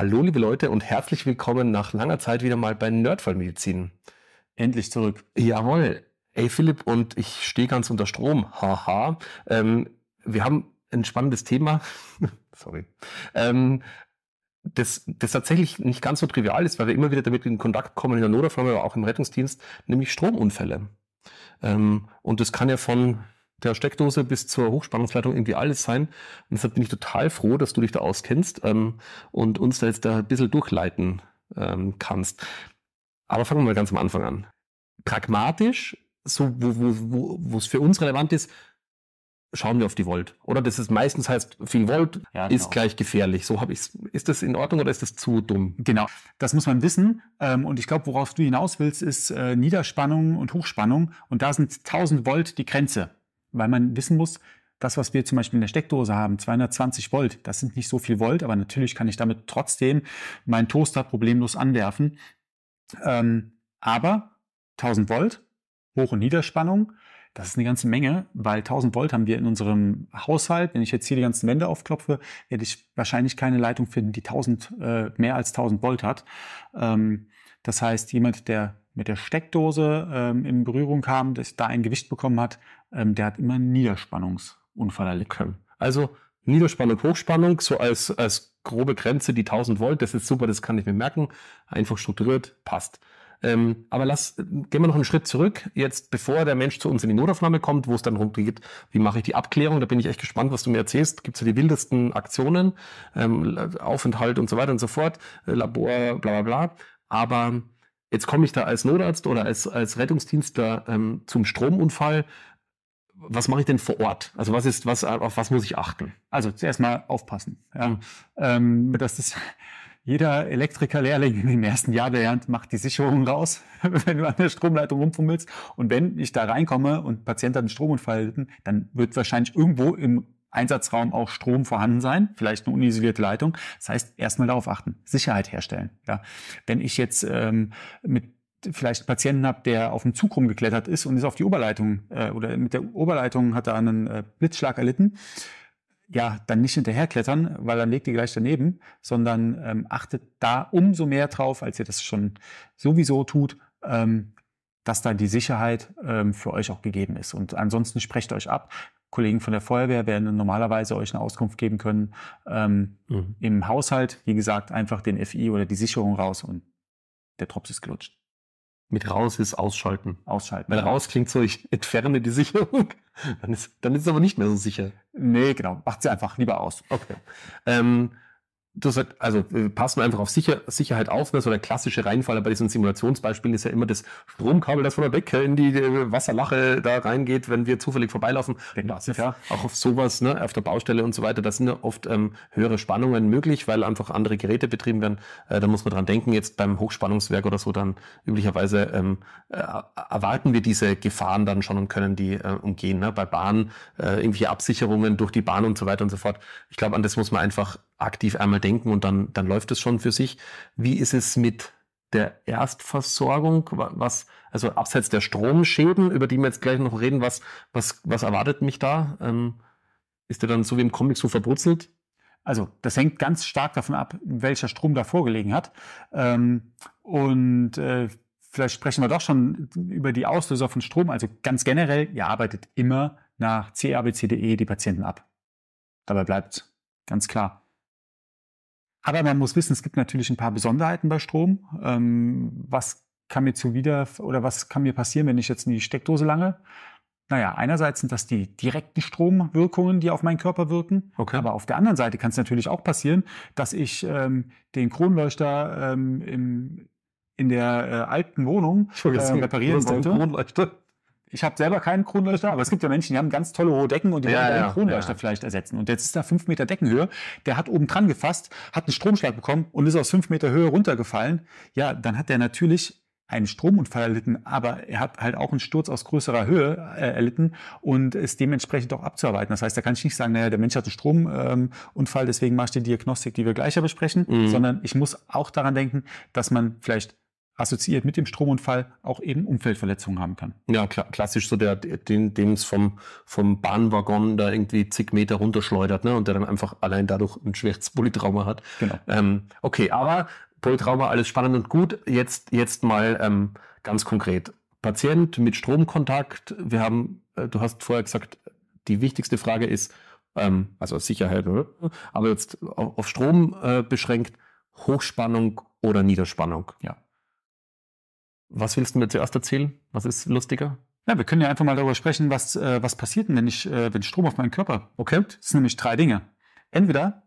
Hallo, liebe Leute, und herzlich willkommen nach langer Zeit wieder mal bei Nerdfallmedizin. Endlich zurück. Jawohl. Ey, Philipp, und ich stehe ganz unter Strom. Haha. Ähm, wir haben ein spannendes Thema. Sorry. Ähm, das, das tatsächlich nicht ganz so trivial ist, weil wir immer wieder damit in Kontakt kommen, in der Notaufnahme, aber auch im Rettungsdienst, nämlich Stromunfälle. Ähm, und das kann ja von der Steckdose bis zur Hochspannungsleitung irgendwie alles sein. Und deshalb bin ich total froh, dass du dich da auskennst ähm, und uns da jetzt da ein bisschen durchleiten ähm, kannst. Aber fangen wir mal ganz am Anfang an. Pragmatisch, so wo es wo, wo, für uns relevant ist, schauen wir auf die Volt. Oder das ist meistens heißt, viel Volt ja, genau. ist gleich gefährlich. So habe ich Ist das in Ordnung oder ist das zu dumm? Genau, das muss man wissen. Ähm, und ich glaube, worauf du hinaus willst, ist äh, Niederspannung und Hochspannung. Und da sind 1000 Volt die Grenze weil man wissen muss, das, was wir zum Beispiel in der Steckdose haben, 220 Volt, das sind nicht so viel Volt, aber natürlich kann ich damit trotzdem meinen Toaster problemlos anwerfen. Ähm, aber 1000 Volt, Hoch- und Niederspannung, das ist eine ganze Menge, weil 1000 Volt haben wir in unserem Haushalt. Wenn ich jetzt hier die ganzen Wände aufklopfe, werde ich wahrscheinlich keine Leitung finden, die 1000, äh, mehr als 1000 Volt hat. Ähm, das heißt, jemand, der mit der Steckdose ähm, in Berührung kam, dass da ein Gewicht bekommen hat, ähm, der hat immer einen Niederspannungsunfall erlitten. Okay. Also Niederspannung, Hochspannung, so als, als grobe Grenze, die 1000 Volt, das ist super, das kann ich mir merken. Einfach strukturiert, passt. Ähm, aber lass, gehen wir noch einen Schritt zurück, jetzt bevor der Mensch zu uns in die Notaufnahme kommt, wo es dann rumgeht, wie mache ich die Abklärung, da bin ich echt gespannt, was du mir erzählst. Gibt es ja die wildesten Aktionen, ähm, Aufenthalt und so weiter und so fort, Labor, bla bla bla. Aber Jetzt komme ich da als Notarzt oder als, als Rettungsdienstler ähm, zum Stromunfall. Was mache ich denn vor Ort? Also was ist, was, auf was muss ich achten? Also zuerst mal aufpassen. Ja. Mhm. Ähm, das jeder Elektrikerlehrling im ersten Jahr, lernt, macht die Sicherung raus, wenn du an der Stromleitung rumfummelst. Und wenn ich da reinkomme und Patient hat einen Stromunfall, dann wird wahrscheinlich irgendwo im Einsatzraum auch Strom vorhanden sein, vielleicht eine unisolierte Leitung. Das heißt, erstmal darauf achten, Sicherheit herstellen. Ja. Wenn ich jetzt ähm, mit vielleicht einen Patienten habe, der auf dem Zug rumgeklettert ist und ist auf die Oberleitung äh, oder mit der Oberleitung hat er einen äh, Blitzschlag erlitten, ja, dann nicht hinterherklettern, weil dann legt ihr gleich daneben, sondern ähm, achtet da umso mehr drauf, als ihr das schon sowieso tut, ähm, dass da die Sicherheit ähm, für euch auch gegeben ist. Und ansonsten sprecht euch ab. Kollegen von der Feuerwehr werden normalerweise euch eine Auskunft geben können. Ähm, mhm. Im Haushalt, wie gesagt, einfach den FI oder die Sicherung raus und der Drops ist gelutscht. Mit raus ist ausschalten. Ausschalten. Weil raus klingt so, ich entferne die Sicherung. Dann ist, dann ist es aber nicht mehr so sicher. Nee, genau. Macht sie einfach lieber aus. Okay. Ähm, das halt, also äh, passen wir einfach auf Sicher Sicherheit auf. Ne? So der klassische Reinfall bei diesen Simulationsbeispielen ist ja immer das Stromkabel, das von der Decke in die, äh, Wasserlache da reingeht, wenn wir zufällig vorbeilaufen. Der Klassiker. Auch auf sowas, ne? auf der Baustelle und so weiter, da sind ja oft ähm, höhere Spannungen möglich, weil einfach andere Geräte betrieben werden. Äh, da muss man dran denken, jetzt beim Hochspannungswerk oder so, dann üblicherweise ähm, äh, erwarten wir diese Gefahren dann schon und können die äh, umgehen. Ne? Bei Bahnen, äh, irgendwelche Absicherungen durch die Bahn und so weiter und so fort. Ich glaube, an das muss man einfach aktiv einmal denken und dann, dann läuft es schon für sich. Wie ist es mit der Erstversorgung? Was, also abseits der Stromschäden, über die wir jetzt gleich noch reden, was, was, was erwartet mich da? Ähm, ist der dann so wie im Comic so verbrutzelt? Also, das hängt ganz stark davon ab, welcher Strom da vorgelegen hat. Ähm, und äh, vielleicht sprechen wir doch schon über die Auslöser von Strom. Also ganz generell, ihr arbeitet immer nach CABCDE die Patienten ab. Dabei bleibt's. Ganz klar. Aber man muss wissen, es gibt natürlich ein paar Besonderheiten bei Strom. Ähm, was kann mir zuwider oder was kann mir passieren, wenn ich jetzt in die Steckdose lange? Naja, einerseits sind das die direkten Stromwirkungen, die auf meinen Körper wirken. Okay. Aber auf der anderen Seite kann es natürlich auch passieren, dass ich ähm, den Kronleuchter ähm, im, in der äh, alten Wohnung äh, reparieren Kronleuchter ich habe selber keinen Kronleuchter, aber es gibt ja Menschen, die haben ganz tolle hohe Decken und die ja, wollen ja, den Kronleuchter ja. vielleicht ersetzen. Und jetzt ist da fünf Meter Deckenhöhe, der hat oben dran gefasst, hat einen Stromschlag bekommen und ist aus fünf Meter Höhe runtergefallen. Ja, dann hat der natürlich einen Stromunfall erlitten, aber er hat halt auch einen Sturz aus größerer Höhe äh, erlitten und ist dementsprechend auch abzuarbeiten. Das heißt, da kann ich nicht sagen, naja, der Mensch hat einen Stromunfall, ähm, deswegen mache ich die Diagnostik, die wir gleicher besprechen, mhm. sondern ich muss auch daran denken, dass man vielleicht assoziiert mit dem Stromunfall auch eben Umfeldverletzungen haben kann. Ja, klar, klassisch so der, den, den es vom, vom Bahnwaggon da irgendwie zig Meter runterschleudert, ne, und der dann einfach allein dadurch ein schweres Polytrauma hat. Genau. Ähm, okay, aber Polytrauma, alles spannend und gut. Jetzt, jetzt mal ähm, ganz konkret. Patient mit Stromkontakt. Wir haben, äh, du hast vorher gesagt, die wichtigste Frage ist, ähm, also Sicherheit, äh, aber jetzt auf, auf Strom äh, beschränkt, Hochspannung oder Niederspannung. Ja. Was willst du mir zuerst erzählen? Was ist lustiger? Ja, wir können ja einfach mal darüber sprechen, was, äh, was passiert denn, wenn ich, äh, wenn Strom auf meinen Körper okay. Das sind nämlich drei Dinge. Entweder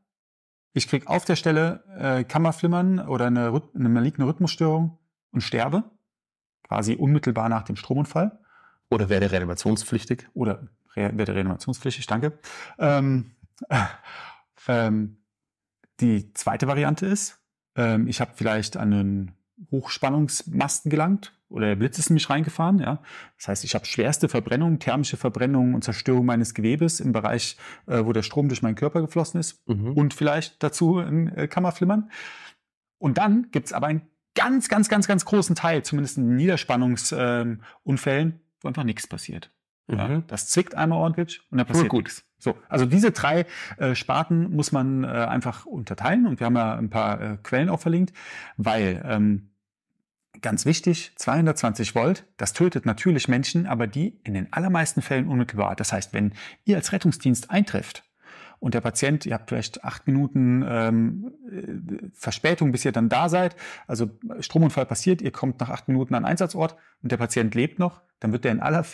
ich krieg auf der Stelle äh, Kammerflimmern oder eine, eine maligne Rhythmusstörung und sterbe, quasi unmittelbar nach dem Stromunfall. Oder werde reanimationspflichtig. Oder re werde reanimationspflichtig, danke. Ähm, ähm, die zweite Variante ist, ähm, ich habe vielleicht einen Hochspannungsmasten gelangt oder der Blitz ist in mich reingefahren. Ja. Das heißt, ich habe schwerste Verbrennung, thermische Verbrennung und Zerstörung meines Gewebes im Bereich, äh, wo der Strom durch meinen Körper geflossen ist mhm. und vielleicht dazu ein äh, Kammerflimmern. Und dann gibt es aber einen ganz, ganz, ganz, ganz großen Teil, zumindest in Niederspannungsunfällen, ähm, wo einfach nichts passiert. Mhm. Ja. Das zwickt einmal ordentlich und dann passiert nichts. So, also diese drei äh, Sparten muss man äh, einfach unterteilen und wir haben ja ein paar äh, Quellen auch verlinkt, weil ähm, ganz wichtig, 220 Volt, das tötet natürlich Menschen, aber die in den allermeisten Fällen unmittelbar. Das heißt, wenn ihr als Rettungsdienst eintrifft, und der Patient, ihr habt vielleicht acht Minuten ähm, Verspätung, bis ihr dann da seid, also Stromunfall passiert, ihr kommt nach acht Minuten an Einsatzort und der Patient lebt noch, dann wird er in, aller,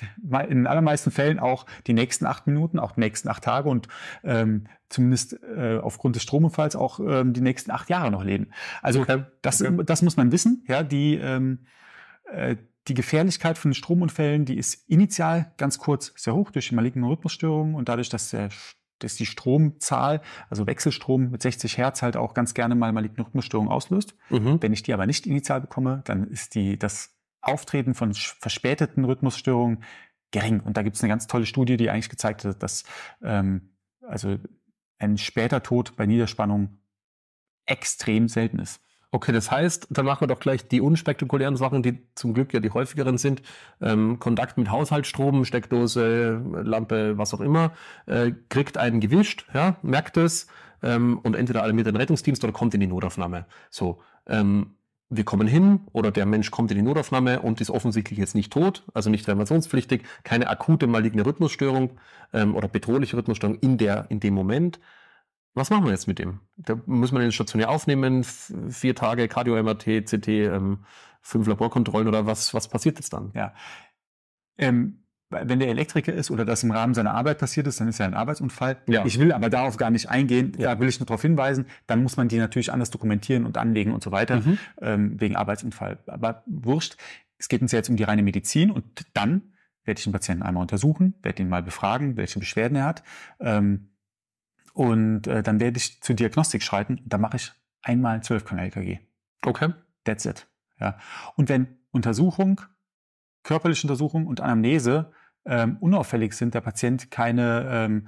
in allermeisten Fällen auch die nächsten acht Minuten, auch die nächsten acht Tage und ähm, zumindest äh, aufgrund des Stromunfalls auch ähm, die nächsten acht Jahre noch leben. Also okay. das, okay. das muss man wissen, ja, die ähm, äh, die Gefährlichkeit von Stromunfällen, die ist initial ganz kurz sehr hoch durch die malignen Rhythmusstörungen und dadurch, dass der dass die Stromzahl, also Wechselstrom mit 60 Hertz halt auch ganz gerne mal maligne Rhythmusstörungen auslöst. Mhm. Wenn ich die aber nicht initial bekomme, dann ist die, das Auftreten von verspäteten Rhythmusstörungen gering. Und da gibt es eine ganz tolle Studie, die eigentlich gezeigt hat, dass ähm, also ein später Tod bei Niederspannung extrem selten ist. Okay, das heißt, dann machen wir doch gleich die unspektakulären Sachen, die zum Glück ja die häufigeren sind. Ähm, Kontakt mit Haushaltsstrom, Steckdose, Lampe, was auch immer. Äh, kriegt einen gewischt, ja, merkt es ähm, und entweder alle mit den Rettungsdienst oder kommt in die Notaufnahme. So, ähm, wir kommen hin oder der Mensch kommt in die Notaufnahme und ist offensichtlich jetzt nicht tot, also nicht reanimationspflichtig, keine akute maligne Rhythmusstörung ähm, oder bedrohliche Rhythmusstörung in, der, in dem Moment was machen wir jetzt mit dem? Da muss man den stationär aufnehmen, vier Tage Cardio-MRT, CT, ähm, fünf Laborkontrollen oder was, was passiert jetzt dann? Ja. Ähm, wenn der Elektriker ist oder das im Rahmen seiner Arbeit passiert ist, dann ist ja ein Arbeitsunfall. Ja. Ich will aber darauf gar nicht eingehen, ja. da will ich nur darauf hinweisen, dann muss man die natürlich anders dokumentieren und anlegen und so weiter, mhm. ähm, wegen Arbeitsunfall. Aber wurscht, es geht uns ja jetzt um die reine Medizin und dann werde ich den Patienten einmal untersuchen, werde ihn mal befragen, welche Beschwerden er hat. Ähm, und äh, dann werde ich zur Diagnostik schreiten. Da mache ich einmal 12-Kanal-EKG. Okay. That's it. Ja. Und wenn Untersuchung, körperliche Untersuchung und Anamnese ähm, unauffällig sind, der Patient keine ähm,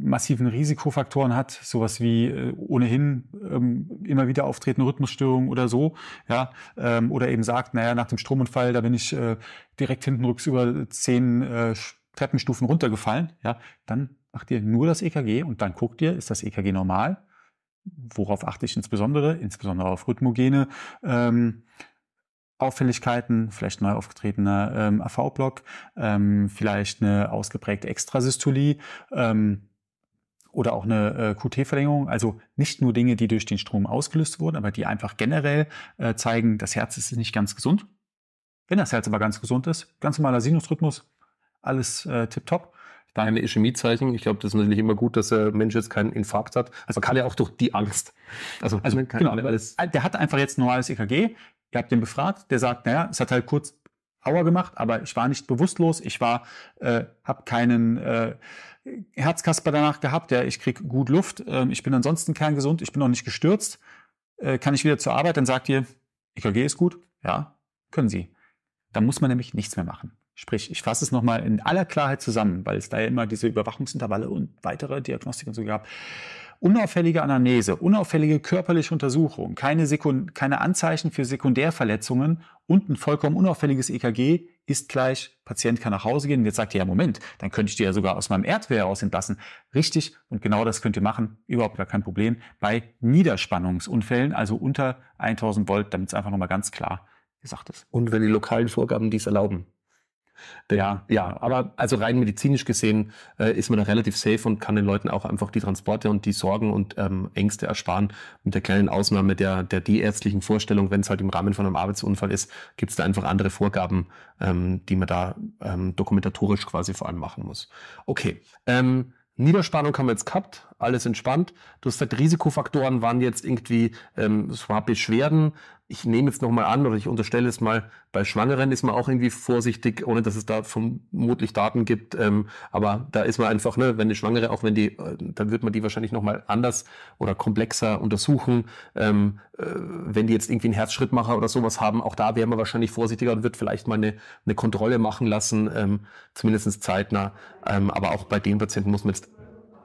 massiven Risikofaktoren hat, sowas wie äh, ohnehin ähm, immer wieder auftretende Rhythmusstörungen oder so, ja, ähm, oder eben sagt, naja, nach dem Stromunfall, da bin ich äh, direkt hintenrücks über zehn äh, Treppenstufen runtergefallen, ja, dann macht ihr nur das EKG und dann guckt ihr, ist das EKG normal? Worauf achte ich insbesondere? Insbesondere auf Rhythmogene, ähm, Auffälligkeiten, vielleicht neu aufgetretener ähm, AV-Block, ähm, vielleicht eine ausgeprägte Extrasystolie ähm, oder auch eine äh, QT-Verlängerung. Also nicht nur Dinge, die durch den Strom ausgelöst wurden, aber die einfach generell äh, zeigen, das Herz ist nicht ganz gesund. Wenn das Herz aber ganz gesund ist, ganz normaler Sinusrhythmus, alles äh, tipptopp, daheim Ischämiezeichen. Ich glaube, das ist natürlich immer gut, dass der Mensch jetzt keinen Infarkt hat. Also kann ja auch durch die Angst. Also, also ne, keine genau, Ahnung, alles. Der hat einfach jetzt ein normales EKG. Ihr habt den befragt. Der sagt, naja, es hat halt kurz Aua gemacht, aber ich war nicht bewusstlos. Ich war, äh, habe keinen äh, Herzkasper danach gehabt. Ja, ich kriege gut Luft. Ähm, ich bin ansonsten kerngesund. Ich bin noch nicht gestürzt. Äh, kann ich wieder zur Arbeit? Dann sagt ihr, EKG ist gut. Ja, können Sie. Dann muss man nämlich nichts mehr machen. Sprich, ich fasse es nochmal in aller Klarheit zusammen, weil es da ja immer diese Überwachungsintervalle und weitere Diagnostik und so gab. Unauffällige Anamnese, unauffällige körperliche Untersuchung, keine, Sekund keine Anzeichen für Sekundärverletzungen und ein vollkommen unauffälliges EKG ist gleich, Patient kann nach Hause gehen und jetzt sagt ihr, ja Moment, dann könnte ich dir ja sogar aus meinem Erdwehr heraus entlassen. Richtig und genau das könnt ihr machen, überhaupt gar kein Problem, bei Niederspannungsunfällen, also unter 1000 Volt, damit es einfach nochmal ganz klar gesagt ist. Und wenn die lokalen Vorgaben dies erlauben. Ja, ja, aber also rein medizinisch gesehen äh, ist man da relativ safe und kann den Leuten auch einfach die Transporte und die Sorgen und ähm, Ängste ersparen. Mit der kleinen Ausnahme der, der ärztlichen Vorstellung, wenn es halt im Rahmen von einem Arbeitsunfall ist, gibt es da einfach andere Vorgaben, ähm, die man da ähm, dokumentatorisch quasi vor allem machen muss. Okay, ähm, Niederspannung haben wir jetzt gehabt alles entspannt. Du hast gesagt, Risikofaktoren waren jetzt irgendwie, ähm, es war Beschwerden. Ich nehme jetzt nochmal an oder ich unterstelle es mal, bei Schwangeren ist man auch irgendwie vorsichtig, ohne dass es da vermutlich Daten gibt. Ähm, aber da ist man einfach, ne, wenn eine Schwangere, auch wenn die, äh, dann wird man die wahrscheinlich nochmal anders oder komplexer untersuchen. Ähm, äh, wenn die jetzt irgendwie einen Herzschrittmacher oder sowas haben, auch da wäre man wahrscheinlich vorsichtiger und wird vielleicht mal eine, eine Kontrolle machen lassen, ähm, zumindest zeitnah. Ähm, aber auch bei den Patienten muss man jetzt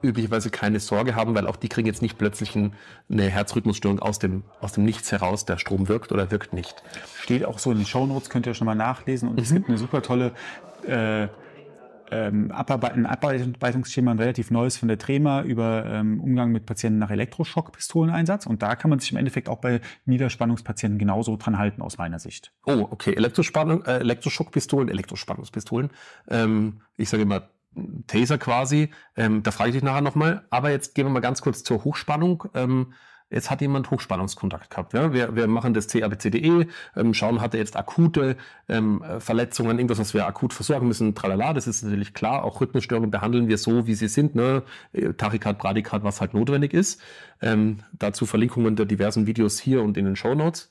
üblicherweise keine Sorge haben, weil auch die kriegen jetzt nicht plötzlich eine Herzrhythmusstörung aus dem, aus dem Nichts heraus, der Strom wirkt oder wirkt nicht. Steht auch so in den Shownotes, könnt ihr schon mal nachlesen. Und mhm. es gibt eine super tolle äh, ähm, ein Abarbeitungsschema, ein relativ neues von der Trema über ähm, Umgang mit Patienten nach Elektroschockpistoleneinsatz. Und da kann man sich im Endeffekt auch bei Niederspannungspatienten genauso dran halten, aus meiner Sicht. Oh, okay. Elektrospannung, äh, Elektroschockpistolen, Elektrospannungspistolen. Ähm, ich sage immer Taser quasi. Ähm, da frage ich dich nachher nochmal. Aber jetzt gehen wir mal ganz kurz zur Hochspannung. Ähm, jetzt hat jemand Hochspannungskontakt gehabt. Ja? Wir, wir machen das CABCDE, ähm, schauen, hat er jetzt akute ähm, Verletzungen, irgendwas, was wir akut versorgen müssen, tralala, das ist natürlich klar. Auch Rhythmusstörungen behandeln wir so, wie sie sind, ne? Äh, Tachykard, Bradykard, was halt notwendig ist. Ähm, dazu Verlinkungen der diversen Videos hier und in den Show Notes.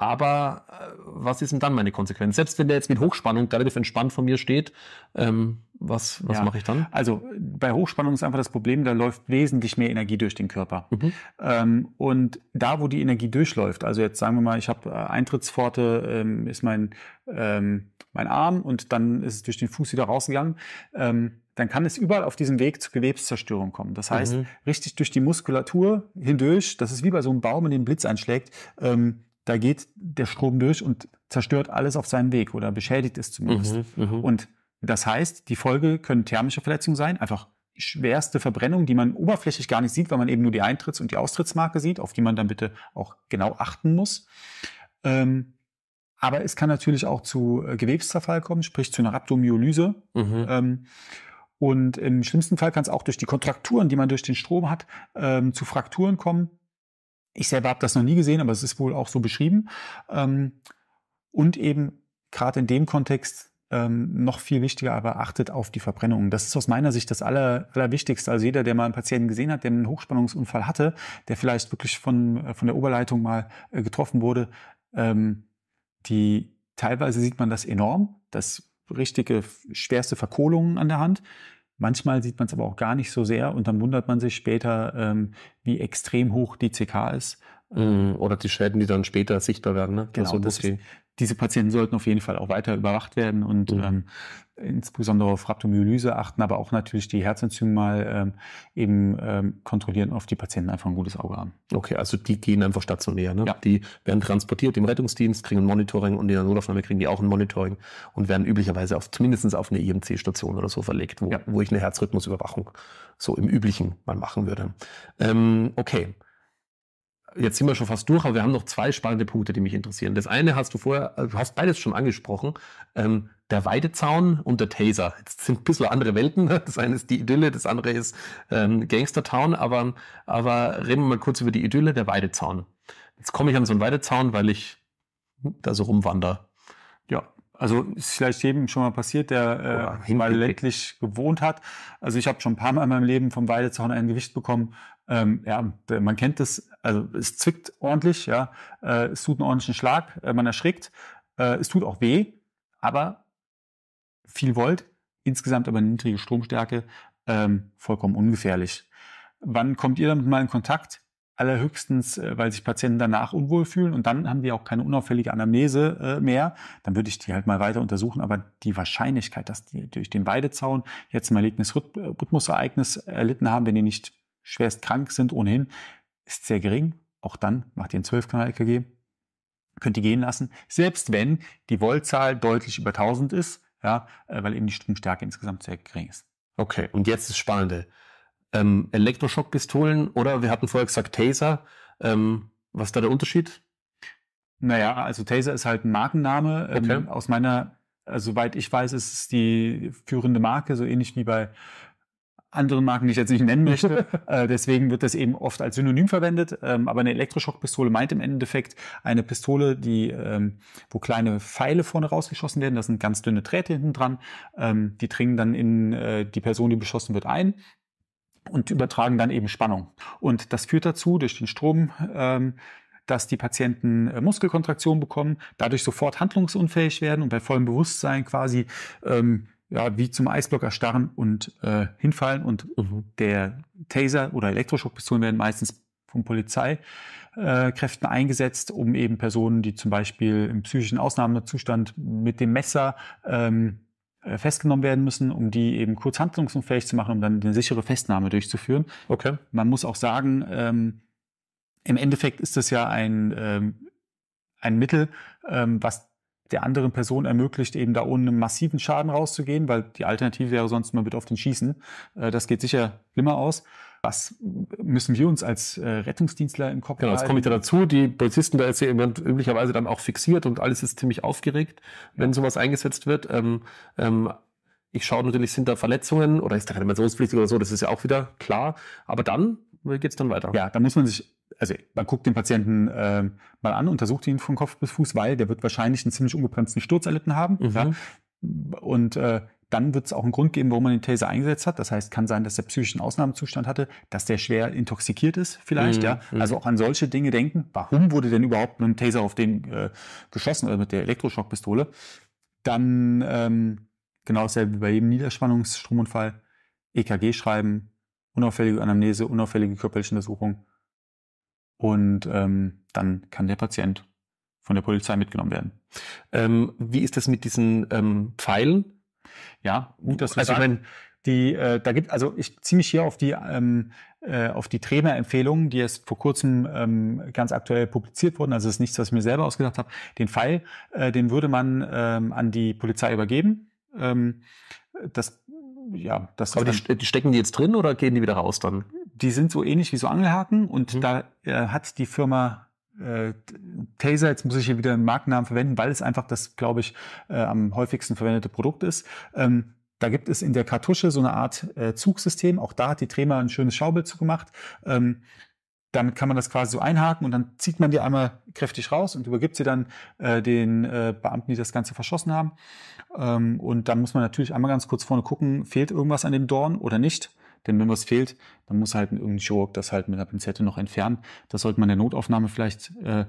Aber äh, was ist denn dann meine Konsequenz? Selbst wenn der jetzt mit Hochspannung relativ entspannt von mir steht, ähm, was, was ja. mache ich dann? Also bei Hochspannung ist einfach das Problem, da läuft wesentlich mehr Energie durch den Körper. Mhm. Ähm, und da, wo die Energie durchläuft, also jetzt sagen wir mal, ich habe äh, Eintrittspforte, ähm, ist mein, ähm, mein Arm und dann ist es durch den Fuß wieder rausgegangen ähm, dann kann es überall auf diesem Weg zu Gewebszerstörung kommen. Das heißt, mhm. richtig durch die Muskulatur hindurch, das ist wie bei so einem Baum, in den Blitz einschlägt, ähm, da geht der Strom durch und zerstört alles auf seinem Weg oder beschädigt es zumindest. Mhm, mhm. und das heißt, die Folge können thermische Verletzungen sein, einfach schwerste Verbrennung, die man oberflächlich gar nicht sieht, weil man eben nur die Eintritts- und die Austrittsmarke sieht, auf die man dann bitte auch genau achten muss. Ähm, aber es kann natürlich auch zu äh, Gewebszerfall kommen, sprich zu einer Rhabdomyolyse. Mhm. Ähm, und im schlimmsten Fall kann es auch durch die Kontrakturen, die man durch den Strom hat, ähm, zu Frakturen kommen. Ich selber habe das noch nie gesehen, aber es ist wohl auch so beschrieben. Ähm, und eben gerade in dem Kontext ähm, noch viel wichtiger, aber achtet auf die Verbrennung. Das ist aus meiner Sicht das Aller, Allerwichtigste. Also jeder, der mal einen Patienten gesehen hat, der einen Hochspannungsunfall hatte, der vielleicht wirklich von, äh, von der Oberleitung mal äh, getroffen wurde, ähm, die teilweise sieht man das enorm, das richtige schwerste Verkohlungen an der Hand. Manchmal sieht man es aber auch gar nicht so sehr und dann wundert man sich später, ähm, wie extrem hoch die CK ist. Mhm, ähm, oder die Schäden, die dann später sichtbar werden. Ne? Also genau, also, okay. das, ist, diese Patienten sollten auf jeden Fall auch weiter überwacht werden und mhm. ähm, insbesondere auf Rhabdomyolyse achten, aber auch natürlich die Herzentzündung mal ähm, eben ähm, kontrollieren, auf die Patienten einfach ein gutes Auge haben. Okay, also die gehen einfach stationär. Ne? Ja. Die werden transportiert im Rettungsdienst, kriegen ein Monitoring und in der Notaufnahme kriegen die auch ein Monitoring und werden üblicherweise auf, zumindest auf eine imc station oder so verlegt, wo, ja. wo ich eine Herzrhythmusüberwachung so im Üblichen mal machen würde. Ähm, okay jetzt sind wir schon fast durch, aber wir haben noch zwei spannende Punkte, die mich interessieren. Das eine hast du vorher, äh, du hast beides schon angesprochen, ähm, der Weidezaun und der Taser. Jetzt sind ein bisschen andere Welten. Das eine ist die Idylle, das andere ist ähm, Gangstertown, aber, aber reden wir mal kurz über die Idylle, der Weidezaun. Jetzt komme ich an so einen Weidezaun, weil ich da so rumwander. Ja, also ist vielleicht jedem schon mal passiert, der äh, mal ländlich gewohnt hat. Also ich habe schon ein paar Mal in meinem Leben vom Weidezaun ein Gewicht bekommen. Ähm, ja, man kennt das also es zwickt ordentlich, ja. Äh, es tut einen ordentlichen Schlag, äh, man erschrickt, äh, es tut auch weh, aber viel Volt, insgesamt aber eine niedrige Stromstärke, ähm, vollkommen ungefährlich. Wann kommt ihr damit mal in Kontakt? Allerhöchstens, weil sich Patienten danach unwohl fühlen und dann haben die auch keine unauffällige Anamnese mehr. Dann würde ich die halt mal weiter untersuchen. Aber die Wahrscheinlichkeit, dass die durch den Weidezaun jetzt ein malignes Rhythmusereignis erlitten haben, wenn die nicht schwerst krank sind, ohnehin ist sehr gering. Auch dann macht ihr ein 12-Kanal-EKG. Könnt ihr gehen lassen, selbst wenn die Voltzahl deutlich über 1000 ist, ja, äh, weil eben die Stromstärke insgesamt sehr gering ist. Okay, und jetzt das Spannende. Ähm, Elektroschockpistolen oder wir hatten vorher gesagt Taser. Ähm, was ist da der Unterschied? Naja, also Taser ist halt ein Markenname. Ähm, okay. Ähm, aus meiner, also soweit ich weiß, ist es die führende Marke, so ähnlich wie bei anderen Marken, die ich jetzt nicht nennen möchte. äh, deswegen wird das eben oft als Synonym verwendet. Ähm, aber eine Elektroschockpistole meint im Endeffekt eine Pistole, die, ähm, wo kleine Pfeile vorne rausgeschossen werden. Das sind ganz dünne Drähte hinten dran. Ähm, die dringen dann in äh, die Person, die beschossen wird, ein und übertragen dann eben Spannung. Und das führt dazu, durch den Strom, ähm, dass die Patienten äh, Muskelkontraktion bekommen, dadurch sofort handlungsunfähig werden und bei vollem Bewusstsein quasi ähm, ja, wie zum Eisblock erstarren und äh, hinfallen. Und mhm. der Taser oder Elektroschockpistolen werden meistens von Polizeikräften äh, eingesetzt, um eben Personen, die zum Beispiel im psychischen Ausnahmezustand mit dem Messer ähm, äh, festgenommen werden müssen, um die eben kurz handlungsunfähig zu machen, um dann eine sichere Festnahme durchzuführen. Okay. Man muss auch sagen, ähm, im Endeffekt ist das ja ein, ähm, ein Mittel, ähm, was der anderen Person ermöglicht, eben da ohne massiven Schaden rauszugehen, weil die Alternative wäre sonst, man wird auf den schießen. Äh, das geht sicher schlimmer aus. Was müssen wir uns als äh, Rettungsdienstler im Kopf genau, Genau, jetzt komme ich da dazu. Die Polizisten, da ist ja üblicherweise dann auch fixiert und alles ist ziemlich aufgeregt, wenn ja. sowas eingesetzt wird. Ähm, ähm, ich schaue natürlich, sind da Verletzungen oder ist da Reanimationspflichtig oder so, das ist ja auch wieder klar. Aber dann, wie geht's dann weiter? Ja, da muss man sich also man guckt den Patienten äh, mal an, untersucht ihn von Kopf bis Fuß, weil der wird wahrscheinlich einen ziemlich ungebremsten Sturz erlitten haben. Mhm. Ja? Und äh, dann wird es auch einen Grund geben, warum man den Taser eingesetzt hat. Das heißt, kann sein, dass der psychischen Ausnahmezustand hatte, dass der schwer intoxikiert ist vielleicht. Mhm. Ja, mhm. also auch an solche Dinge denken. Warum wurde denn überhaupt mit dem Taser auf den äh, geschossen oder also mit der Elektroschockpistole? Dann ähm, genau dasselbe wie bei jedem Niederspannungsstromunfall. EKG schreiben, unauffällige Anamnese, unauffällige körperliche Untersuchung und ähm, dann kann der Patient von der Polizei mitgenommen werden. Ähm, wie ist das mit diesen ähm, Pfeilen? Ja, gut, dass du also, sagst. Die, äh, da gibt, also ich ziehe mich hier auf die, ähm, äh, auf die Trema-Empfehlungen, die erst vor kurzem ähm, ganz aktuell publiziert wurden. Also das ist nichts, was ich mir selber ausgedacht habe. Den Pfeil, äh, den würde man ähm, an die Polizei übergeben. Ähm, das, ja, das Aber die, die stecken die jetzt drin oder gehen die wieder raus dann? die sind so ähnlich wie so Angelhaken und mhm. da äh, hat die Firma äh, Taser, jetzt muss ich hier wieder einen Markennamen verwenden, weil es einfach das, glaube ich, äh, am häufigsten verwendete Produkt ist. Ähm, da gibt es in der Kartusche so eine Art äh, Zugsystem. Auch da hat die Trema ein schönes Schaubild zugemacht. Ähm, damit kann man das quasi so einhaken und dann zieht man die einmal kräftig raus und übergibt sie dann äh, den äh, Beamten, die das Ganze verschossen haben. Ähm, und dann muss man natürlich einmal ganz kurz vorne gucken, fehlt irgendwas an dem Dorn oder nicht. Denn wenn was fehlt, dann muss halt irgendein Chirurg das halt mit einer Pinzette noch entfernen. Das sollte man der Notaufnahme vielleicht äh,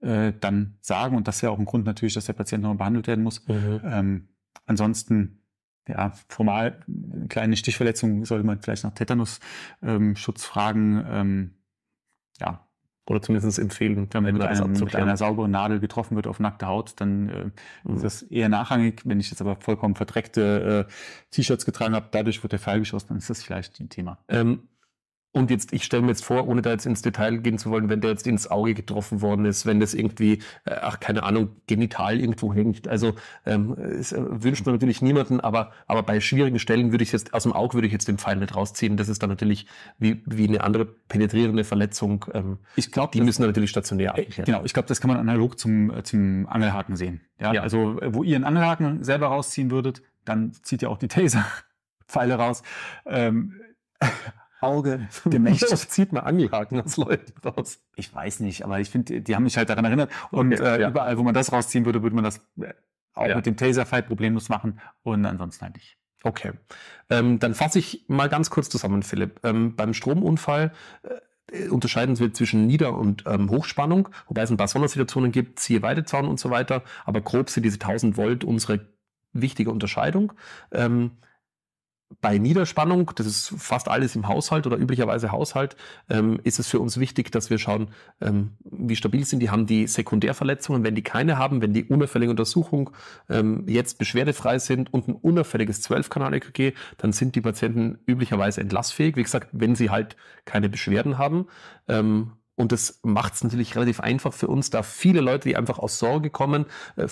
äh, dann sagen. Und das ist ja auch ein Grund natürlich, dass der Patient noch behandelt werden muss. Mhm. Ähm, ansonsten ja, formal eine kleine Stichverletzung sollte man vielleicht nach Tetanus-Schutz ähm, fragen. Ähm, ja, oder zumindest empfehlen. Wenn man mit, einer, mit einer sauberen Nadel getroffen wird auf nackte Haut, dann äh, mhm. ist das eher nachrangig. Wenn ich jetzt aber vollkommen verdreckte äh, T-Shirts getragen habe, dadurch wird der Pfeil geschossen, dann ist das vielleicht ein Thema. Ähm, und jetzt, ich stelle mir jetzt vor, ohne da jetzt ins Detail gehen zu wollen, wenn der jetzt ins Auge getroffen worden ist, wenn das irgendwie, äh, ach, keine Ahnung, genital irgendwo hängt. Also ähm, es, äh, wünscht man natürlich niemanden, aber, aber bei schwierigen Stellen würde ich jetzt, aus dem Auge würde ich jetzt den Pfeil nicht rausziehen. Das ist dann natürlich wie, wie eine andere penetrierende Verletzung. Ähm, ich glaube, die das, müssen natürlich stationär äh, abgeklärt Genau, ich glaube, das kann man analog zum, äh, zum Angelhaken sehen. Ja? ja, also wo ihr einen Angelhaken selber rausziehen würdet, dann zieht ihr auch die Taser-Pfeile raus. Ähm, Hauge. Demnächst zieht man Angelhaken aus Leuten raus. Ich weiß nicht, aber ich finde, die haben mich halt daran erinnert. Und okay, äh, ja. überall, wo man das rausziehen würde, würde man das äh, auch ja. mit dem Taser-Fight problemlos machen und ansonsten halt nicht. Okay. Ähm, dann fasse ich mal ganz kurz zusammen, Philipp. Ähm, beim Stromunfall äh, unterscheiden wir zwischen Nieder- und ähm, Hochspannung, wobei es ein paar Sondersituationen gibt, siehe Weidezaun und so weiter. Aber grob sind diese 1000 Volt unsere wichtige Unterscheidung. Ähm, bei Niederspannung, das ist fast alles im Haushalt oder üblicherweise Haushalt, ähm, ist es für uns wichtig, dass wir schauen, ähm, wie stabil sind die, haben die Sekundärverletzungen, wenn die keine haben, wenn die unauffällige Untersuchung ähm, jetzt beschwerdefrei sind und ein unauffälliges 12-Kanal-EKG, dann sind die Patienten üblicherweise entlassfähig, wie gesagt, wenn sie halt keine Beschwerden haben. Ähm, und das macht es natürlich relativ einfach für uns, da viele Leute, die einfach aus Sorge kommen, äh,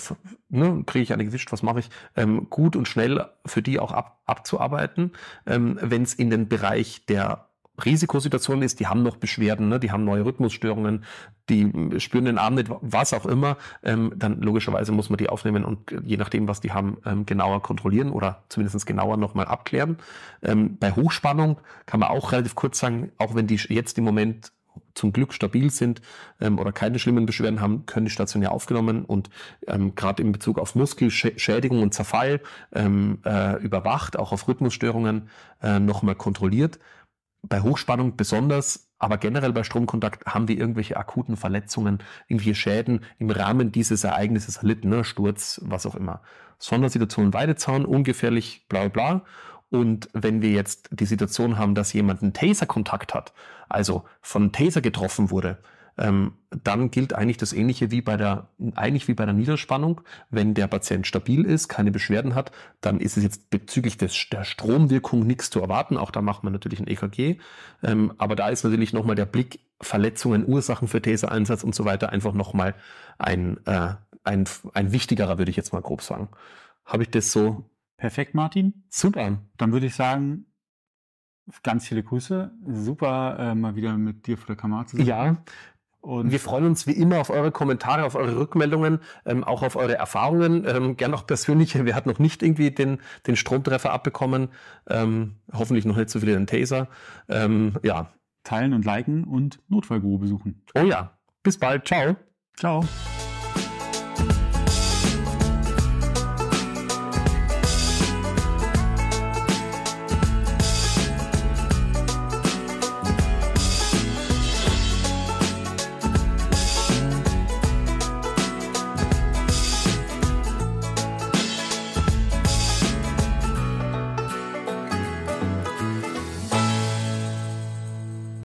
ne, kriege ich eine gewischt, was mache ich, ähm, gut und schnell für die auch ab, abzuarbeiten. Ähm, Wenn es in den Bereich der Risikosituation ist, die haben noch Beschwerden, ne? die haben neue Rhythmusstörungen, die hm, spüren den Arm nicht, was auch immer, ähm, dann logischerweise muss man die aufnehmen und äh, je nachdem, was die haben, ähm, genauer kontrollieren oder zumindest genauer nochmal abklären. Ähm, bei Hochspannung kann man auch relativ kurz sagen, auch wenn die jetzt im Moment zum Glück stabil sind ähm, oder keine schlimmen Beschwerden haben, können die stationär aufgenommen und ähm, gerade in Bezug auf Muskelschädigung und Zerfall ähm, äh, überwacht, auch auf Rhythmusstörungen äh, nochmal kontrolliert. Bei Hochspannung besonders, aber generell bei Stromkontakt haben wir irgendwelche akuten Verletzungen, irgendwelche Schäden im Rahmen dieses Ereignisses erlitten, ne? Sturz, was auch immer. Sondersituation Weidezaun, ungefährlich, bla bla. Und wenn wir jetzt die Situation haben, dass jemand einen Taser-Kontakt hat, also von Taser getroffen wurde, ähm, dann gilt eigentlich das Ähnliche wie bei der, eigentlich wie bei der Niederspannung. Wenn der Patient stabil ist, keine Beschwerden hat, dann ist es jetzt bezüglich des, der Stromwirkung nichts zu erwarten. Auch da macht man natürlich ein EKG. Ähm, aber da ist natürlich nochmal der Blick Verletzungen, Ursachen für Taser-Einsatz und so weiter einfach nochmal ein, äh, ein, ein wichtigerer, würde ich jetzt mal grob sagen. Habe ich das so Perfekt, Martin. Super. Dann würde ich sagen, ganz viele Grüße. Super, äh, mal wieder mit dir vor der Kamera zu sein. Ja. Und wir freuen uns wie immer auf eure Kommentare, auf eure Rückmeldungen, ähm, auch auf eure Erfahrungen, ähm, gern auch persönliche. Wir hatten noch nicht irgendwie den, den Stromtreffer abbekommen? Ähm, hoffentlich noch nicht so viele den Taser. Ähm, ja. Teilen und liken und Notfallguru besuchen. Oh ja. Bis bald. Ciao. Ciao.